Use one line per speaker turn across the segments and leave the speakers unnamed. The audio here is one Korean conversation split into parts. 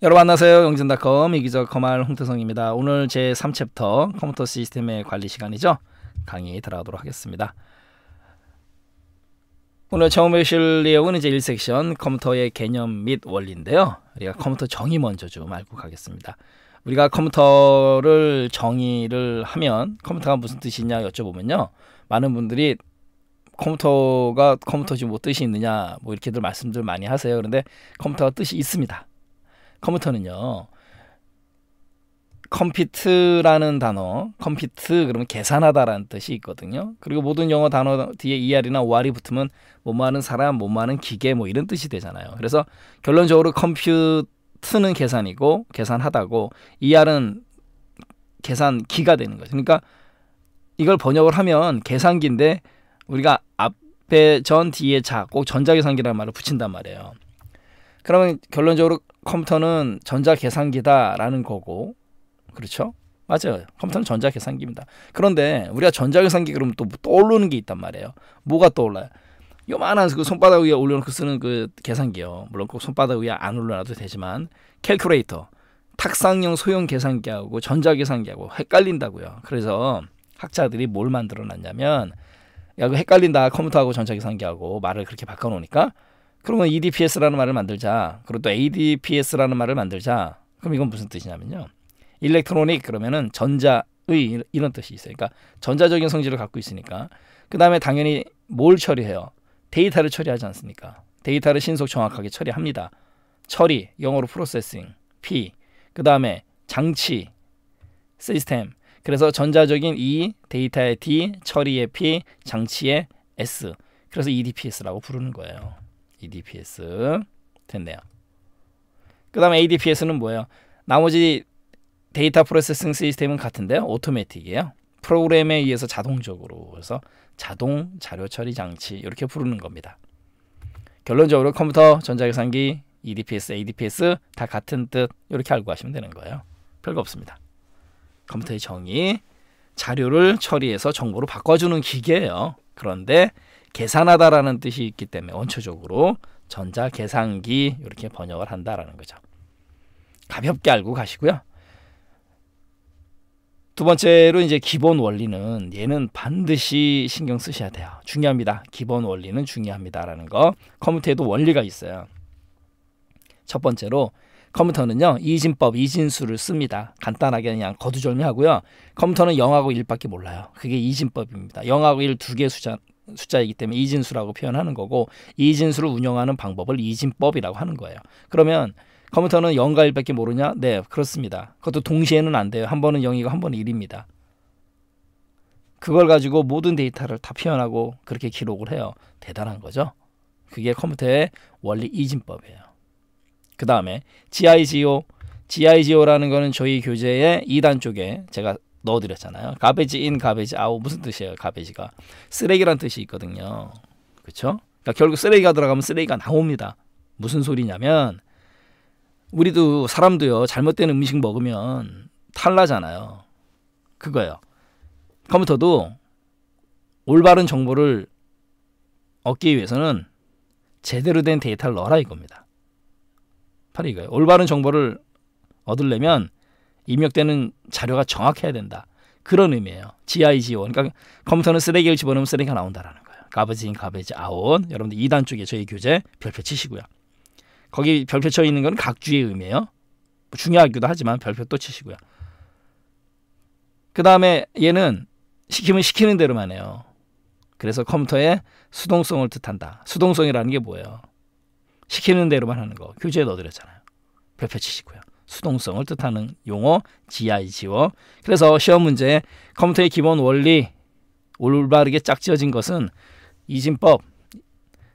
여러분 안녕하세요. 영진닷컴 이기적 거말 홍태성입니다. 오늘 제 3챕터 컴퓨터 시스템의 관리 시간이죠. 강의 들어가도록 하겠습니다. 오늘 처음 배실 내용은 이제 1섹션 컴퓨터의 개념 및 원리인데요. 우리가 컴퓨터 정의 먼저 좀 알고 가겠습니다. 우리가 컴퓨터를 정의를 하면 컴퓨터가 무슨 뜻이냐 여쭤보면요. 많은 분들이 컴퓨터가 컴퓨터 지금 뭐 뜻이 있느냐 뭐 이렇게들 말씀들 많이 하세요. 그런데 컴퓨터가 뜻이 있습니다. 컴퓨터는요. 컴퓨트라는 단어, 컴퓨트 그러면 계산하다라는 뜻이 있거든요. 그리고 모든 영어 단어 뒤에 er이나 or이 붙으면 뭐뭐 하는 사람, 뭐뭐 하는 기계 뭐 이런 뜻이 되잖아요. 그래서 결론적으로 컴퓨트는 계산이고 계산하다고 er은 계산기가 되는 거죠. 그러니까 이걸 번역을 하면 계산기인데 우리가 앞에 전 뒤에 자 꼭 전자계산기라는 말을 붙인단 말이에요. 그러면 결론적으로 컴퓨터는 전자계산기다라는 거고 그렇죠? 맞아요. 컴퓨터는 네. 전자계산기입니다. 그런데 우리가 전자계산기 그러면 또 뭐 떠오르는 게 있단 말이에요. 뭐가 떠올라요? 요만한 그 손바닥 위에 올려놓고 쓰는 그 계산기요. 물론 꼭 손바닥 위에 안 올려놔도 되지만 캘큘레이터, 탁상용 소형 계산기하고 전자계산기하고 헷갈린다고요. 그래서 학자들이 뭘 만들어놨냐면 야, 그 헷갈린다. 컴퓨터하고 전자계산기하고 말을 그렇게 바꿔놓으니까 그러면 EDPS라는 말을 만들자. 그리고 또 ADPS라는 말을 만들자. 그럼 이건 무슨 뜻이냐면요. 일렉트로닉 그러면은 전자의 이런 뜻이 있어요. 그러니까 전자적인 성질을 갖고 있으니까 그 다음에 당연히 뭘 처리해요? 데이터를 처리하지 않습니까? 데이터를 신속 정확하게 처리합니다. 처리 영어로 프로세싱 P 그 다음에 장치 시스템 그래서 전자적인 E 데이터의 D 처리의 P 장치의 S 그래서 EDPS라고 부르는 거예요. EDPS 됐네요. 그 다음에 ADPS는 뭐예요? 나머지 데이터 프로세싱 시스템은 같은데요. 오토매틱이에요. 프로그램에 의해서 자동적으로 그래서 자동 자료 처리 장치 이렇게 부르는 겁니다. 결론적으로 컴퓨터 전자계산기 EDPS, ADPS 다 같은 뜻 이렇게 알고 하시면 되는 거예요. 별거 없습니다. 컴퓨터의 정의 자료를 처리해서 정보로 바꿔주는 기계예요. 그런데 계산하다라는 뜻이 있기 때문에 원초적으로 전자 계산기 이렇게 번역을 한다라는 거죠. 가볍게 알고 가시고요. 두 번째로 이제 기본 원리는 얘는 반드시 신경 쓰셔야 돼요. 중요합니다. 기본 원리는 중요합니다라는 거. 컴퓨터에도 원리가 있어요. 첫 번째로 컴퓨터는요. 이진법, 이진수를 씁니다. 간단하게 그냥 거두절미하고요. 컴퓨터는 0하고 1밖에 몰라요. 그게 이진법입니다. 0하고 1 두개 숫자 숫자이기 때문에 이진수라고 표현하는 거고 이진수를 운영하는 방법을 이진법이라고 하는 거예요. 그러면 컴퓨터는 0과 1밖에 모르냐? 네, 그렇습니다. 그것도 동시에는 안 돼요. 한 번은 0이고 한 번은 1입니다. 그걸 가지고 모든 데이터를 다 표현하고 그렇게 기록을 해요. 대단한 거죠. 그게 컴퓨터의 원리 이진법이에요. 그 다음에 GIGO, GIGO라는 거는 저희 교재의 2단 쪽에 제가 넣어드렸잖아요. 가베지 인, 가베지 아웃 무슨 뜻이에요? 가베지가 쓰레기란 뜻이 있거든요. 그렇죠? 그러니까 결국 쓰레기가 들어가면 쓰레기가 나옵니다. 무슨 소리냐면 우리도 사람도요 잘못된 음식 먹으면 탈나잖아요. 그거요. 컴퓨터도 올바른 정보를 얻기 위해서는 제대로 된 데이터를 넣어라 이겁니다. 바로 이거예요. 올바른 정보를 얻으려면 입력되는 자료가 정확해야 된다. 그런 의미예요. GIGO. 그러니까 컴퓨터는 쓰레기를 집어넣으면 쓰레기가 나온다라는 거예요. 가버지인가버지 아온. 여러분들 2단 쪽에 저희 교재 별표 치시고요. 거기 별표 쳐 있는 건 각주의 의미예요. 뭐 중요하기도 하지만 별표 또 치시고요. 그 다음에 얘는 시키면 시키는 대로만 해요. 그래서 컴퓨터의 수동성을 뜻한다. 수동성이라는 게 뭐예요? 시키는 대로만 하는 거. 교재에 넣어드렸잖아요. 별표 치시고요. 수동성을 뜻하는 용어 GI지요. 그래서 시험 문제 에 컴퓨터의 기본 원리 올바르게 짝지어진 것은 이진법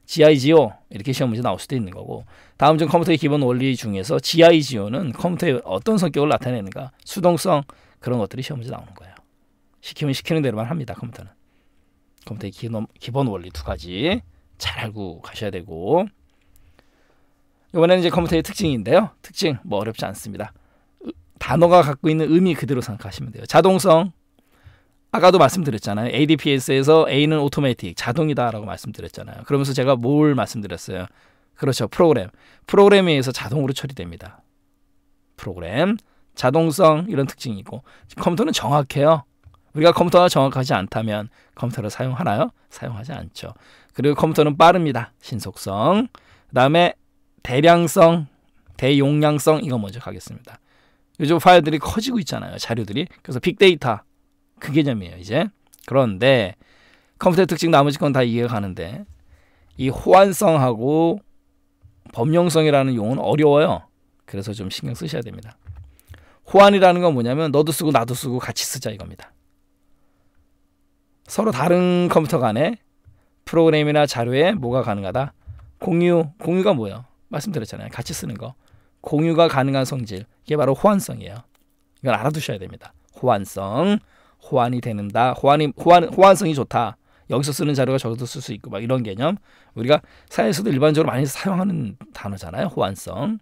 GIGO 이렇게 시험 문제 나올 수도 있는 거고 다음 중 컴퓨터의 기본 원리 중에서 GIGO는 컴퓨터의 어떤 성격을 나타내는가 수동성 그런 것들이 시험 문제 나오는 거예요. 시키면 시키는 대로만 합니다. 컴퓨터는. 컴퓨터의 기 기본 원리 두 가지 잘 알고 가셔야 되고 이번에는 이제 컴퓨터의 특징인데요. 특징 뭐 어렵지 않습니다. 단어가 갖고 있는 의미 그대로 생각하시면 돼요. 자동성 아까도 말씀드렸잖아요. ADPS에서 A는 오토매틱 자동이다라고 말씀드렸잖아요. 그러면서 제가 뭘 말씀드렸어요? 그렇죠. 프로그램. 프로그램에 의해서 자동으로 처리됩니다. 프로그램, 자동성 이런 특징이고 컴퓨터는 정확해요. 우리가 컴퓨터가 정확하지 않다면 컴퓨터를 사용하나요? 사용하지 않죠. 그리고 컴퓨터는 빠릅니다. 신속성. 그다음에 대량성, 대용량성 이거 먼저 가겠습니다. 요즘 파일들이 커지고 있잖아요. 자료들이. 그래서 빅데이터 그 개념이에요. 이제 그런데 컴퓨터의 특징 나머지 건 다 이해가 가는데 이 호환성하고 범용성이라는 용어는 어려워요. 그래서 좀 신경 쓰셔야 됩니다. 호환이라는 건 뭐냐면 너도 쓰고 나도 쓰고 같이 쓰자 이겁니다. 서로 다른 컴퓨터 간에 프로그램이나 자료에 뭐가 가능하다? 공유, 공유가 뭐예요? 말씀드렸잖아요. 같이 쓰는 거. 공유가 가능한 성질. 이게 바로 호환성이에요. 이걸 알아두셔야 됩니다. 호환성. 호환이 되는다. 호환이 호환 호환성이 좋다. 여기서 쓰는 자료가 저기도 쓸 수 있고 막 이런 개념. 우리가 사회에서도 일반적으로 많이 사용하는 단어잖아요. 호환성.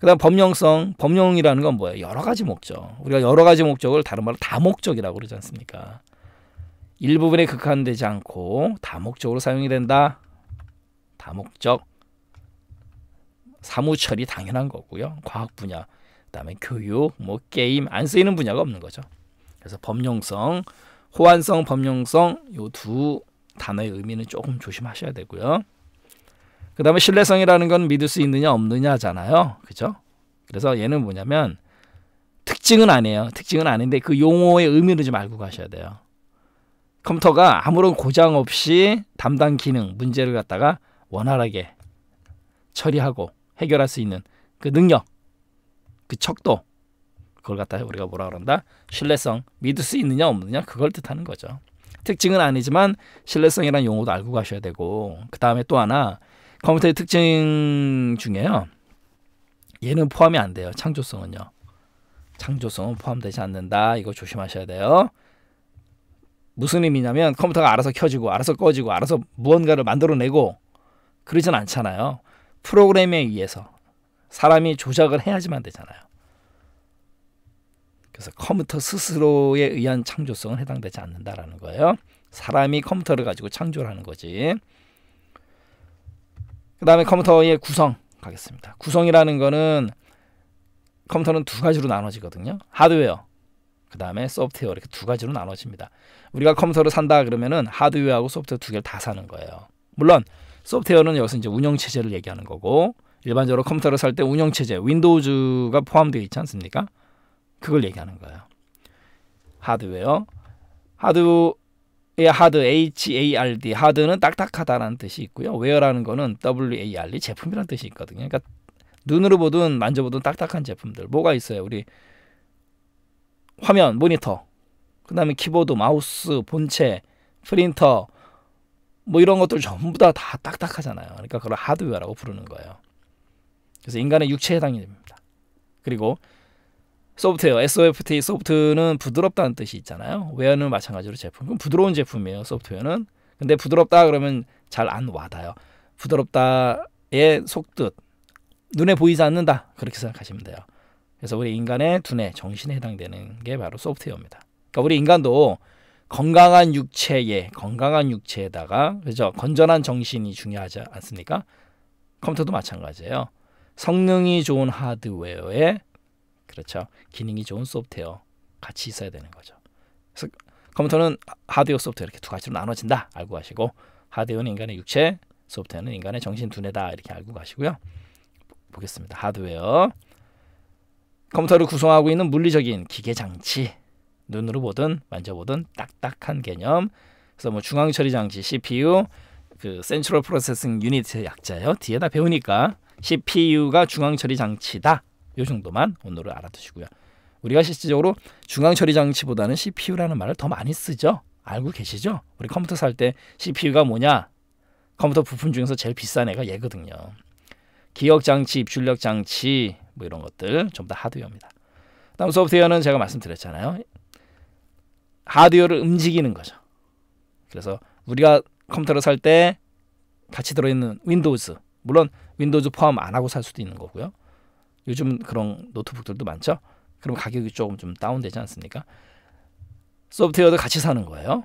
그다음 법령성, 법령이라는 건 뭐예요? 여러 가지 목적. 우리가 여러 가지 목적을 다른 말로 다목적이라고 그러지 않습니까? 일부분에 극한되지 않고 다목적으로 사용이 된다. 다목적. 사무처리 당연한 거고요. 과학 분야, 그다음에 교육, 뭐 게임 안 쓰이는 분야가 없는 거죠. 그래서 범용성, 호환성, 범용성 요 두 단어의 의미는 조금 조심하셔야 되고요. 그다음에 신뢰성이라는 건 믿을 수 있느냐 없느냐잖아요. 그죠? 그래서 얘는 뭐냐면 특징은 아니에요. 특징은 아닌데 그 용어의 의미를 좀 알고 가셔야 돼요. 컴퓨터가 아무런 고장 없이 담당 기능 문제를 갖다가 원활하게 처리하고 해결할 수 있는 그 능력, 그 척도 그걸 갖다 가 우리가 뭐라 그런다? 신뢰성, 믿을 수 있느냐 없느냐 그걸 뜻하는 거죠. 특징은 아니지만 신뢰성이라는 용어도 알고 가셔야 되고 그 다음에 또 하나 컴퓨터의 특징 중에요. 얘는 포함이 안 돼요. 창조성은요. 창조성은 포함되지 않는다. 이거 조심하셔야 돼요. 무슨 의미냐면 컴퓨터가 알아서 켜지고 알아서 꺼지고 알아서 무언가를 만들어내고 그러진 않잖아요. 프로그램에 의해서 사람이 조작을 해야지만 되잖아요. 그래서 컴퓨터 스스로에 의한 창조성은 해당되지 않는다라는 거예요. 사람이 컴퓨터를 가지고 창조를 하는 거지. 그 다음에 컴퓨터의 구성 가겠습니다. 구성이라는 거는 컴퓨터는 두 가지로 나눠지거든요. 하드웨어, 그 다음에 소프트웨어 이렇게 두 가지로 나눠집니다. 우리가 컴퓨터를 산다 그러면은 하드웨어하고 소프트웨어 두 개를 다 사는 거예요. 물론 소프트웨어는 여기서 이제 운영 체제를 얘기하는 거고 일반적으로 컴퓨터를 살 때 운영 체제 윈도우즈가 포함되어 있지 않습니까? 그걸 얘기하는 거예요. 하드웨어 하드의 하드 H A R D 하드는 딱딱하다라는 뜻이 있고요. 웨어라는 거는 W A R D 제품이라는 뜻이 있거든요. 그러니까 눈으로 보든 만져보든 딱딱한 제품들 뭐가 있어요? 우리 화면, 모니터, 그 다음에 키보드, 마우스, 본체, 프린터, 뭐 이런 것들 전부 다 다 딱딱하잖아요. 그러니까 그걸 하드웨어라고 부르는 거예요. 그래서 인간의 육체에 해당이 됩니다. 그리고 소프트웨어, SOFT 소프트는 부드럽다는 뜻이 있잖아요. 웨어는 마찬가지로 제품. 그럼 부드러운 제품이에요, 소프트웨어는. 근데 부드럽다 그러면 잘 안 와닿아요. 부드럽다의 속뜻, 눈에 보이지 않는다 그렇게 생각하시면 돼요. 그래서 우리 인간의 두뇌, 정신에 해당되는 게 바로 소프트웨어입니다. 그러니까 우리 인간도 건강한 육체에 건강한 육체에다가 그죠 건전한 정신이 중요하지 않습니까? 컴퓨터도 마찬가지예요. 성능이 좋은 하드웨어에 그렇죠 기능이 좋은 소프트웨어 같이 있어야 되는 거죠. 그래서 컴퓨터는 하드웨어 소프트웨어 이렇게 두 가지로 나눠진다 알고 가시고 하드웨어는 인간의 육체, 소프트웨어는 인간의 정신 두뇌다 이렇게 알고 가시고요. 보겠습니다. 하드웨어 컴퓨터를 구성하고 있는 물리적인 기계 장치 눈으로 보든 만져보든 딱딱한 개념. 그래서 뭐 중앙 처리 장치 CPU 그 센트럴 프로세싱 유닛의 약자예요. 뒤에다 배우니까 CPU가 중앙 처리 장치다. 요 정도만 오늘은 알아두시고요. 우리가 실질적으로 중앙 처리 장치보다는 CPU라는 말을 더 많이 쓰죠. 알고 계시죠? 우리 컴퓨터 살 때 CPU가 뭐냐? 컴퓨터 부품 중에서 제일 비싼 애가 얘거든요. 기억 장치, 입출력 장치 뭐 이런 것들 전부 다 하드웨어입니다. 다음 소프트웨어는 제가 말씀드렸잖아요. 하드웨어를 움직이는 거죠. 그래서 우리가 컴퓨터를 살 때 같이 들어있는 윈도우즈 물론 윈도우즈 포함 안 하고 살 수도 있는 거고요. 요즘 그런 노트북들도 많죠. 그럼 가격이 조금 좀 다운되지 않습니까? 소프트웨어도 같이 사는 거예요.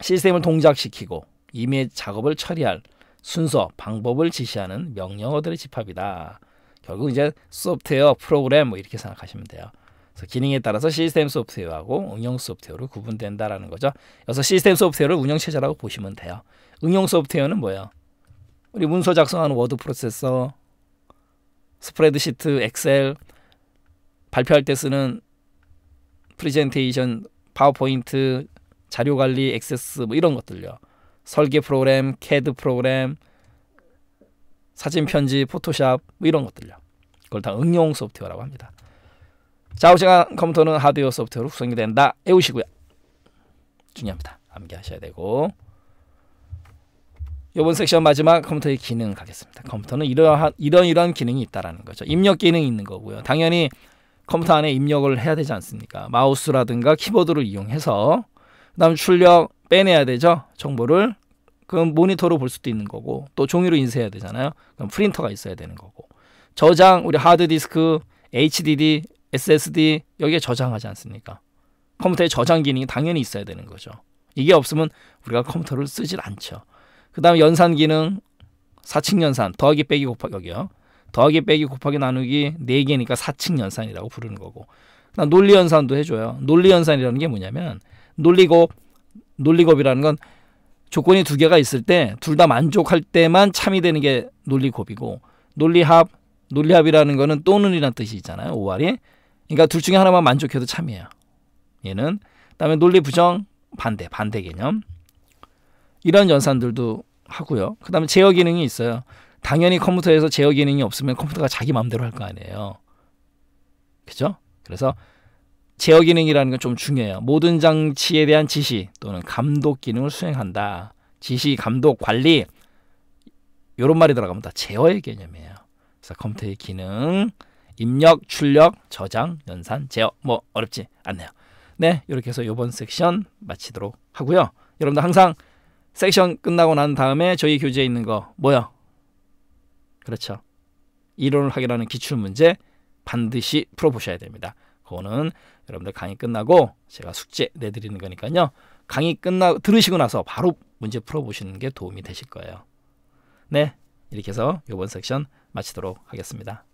시스템을 동작시키고 임의 작업을 처리할 순서, 방법을 지시하는 명령어들의 집합이다. 결국 이제 소프트웨어 프로그램 뭐 이렇게 생각하시면 돼요. 그래서 기능에 따라서 시스템 소프트웨어하고 응용 소프트웨어로 구분된다라는 거죠. 그래서 시스템 소프트웨어를 운영체제라고 보시면 돼요. 응용 소프트웨어는 뭐예요? 우리 문서 작성하는 워드 프로세서, 스프레드시트, 엑셀, 발표할 때 쓰는 프리젠테이션, 파워포인트, 자료 관리, 액세스 뭐 이런 것들요. 설계 프로그램, 캐드 프로그램, 사진 편집, 포토샵 뭐 이런 것들요. 그걸 다 응용 소프트웨어라고 합니다. 좌우시간 컴퓨터는 하드웨어 소프트웨어로 구성이 된다. 외우시고요. 중요합니다. 암기하셔야 되고 요번 섹션 마지막 컴퓨터의 기능 가겠습니다. 컴퓨터는 이러한 이런 이런 기능이 있다라는 거죠. 입력 기능이 있는 거고요. 당연히 컴퓨터 안에 입력을 해야 되지 않습니까? 마우스라든가 키보드를 이용해서 그다음 출력 빼내야 되죠. 정보를 그럼 모니터로 볼 수도 있는 거고 또 종이로 인쇄해야 되잖아요. 그럼 프린터가 있어야 되는 거고 저장 우리 하드디스크 HDD SSD 여기에 저장하지 않습니까? 컴퓨터에 저장 기능이 당연히 있어야 되는 거죠. 이게 없으면 우리가 컴퓨터를 쓰질 않죠. 그다음 연산 기능 4층 연산 더하기 빼기 곱하기 여기요. 더하기 빼기 곱하기 나누기 4개니까 4층 연산이라고 부르는 거고 그 논리 연산도 해줘요. 논리 연산이라는 게 뭐냐면 논리곱 논리곱이라는 건 조건이 두 개가 있을 때 둘 다 만족할 때만 참이 되는 게 논리곱이고 논리합 논리합이라는 거는 또는이란 뜻이 있잖아요. 5알이 그러니까 둘 중에 하나만 만족해도 참이에요. 얘는 그다음에 논리 부정 반대 반대 개념 이런 연산들도 하고요. 그다음에 제어 기능이 있어요. 당연히 컴퓨터에서 제어 기능이 없으면 컴퓨터가 자기 마음대로 할 거 아니에요. 그죠? 그래서 제어 기능이라는 건 좀 중요해요. 모든 장치에 대한 지시 또는 감독 기능을 수행한다. 지시, 감독, 관리 이런 말이 들어가면 다 제어의 개념이에요. 그래서 컴퓨터의 기능 입력, 출력, 저장, 연산, 제어 뭐 어렵지 않네요. 네, 이렇게 해서 이번 섹션 마치도록 하고요. 여러분들 항상 섹션 끝나고 난 다음에 저희 교재에 있는 거 뭐요? 그렇죠. 이론을 확인하는 기출문제 반드시 풀어보셔야 됩니다. 그거는 여러분들 강의 끝나고 제가 숙제 내드리는 거니까요. 강의 끝나 들으시고 나서 바로 문제 풀어보시는 게 도움이 되실 거예요. 네, 이렇게 해서 요번 섹션 마치도록 하겠습니다.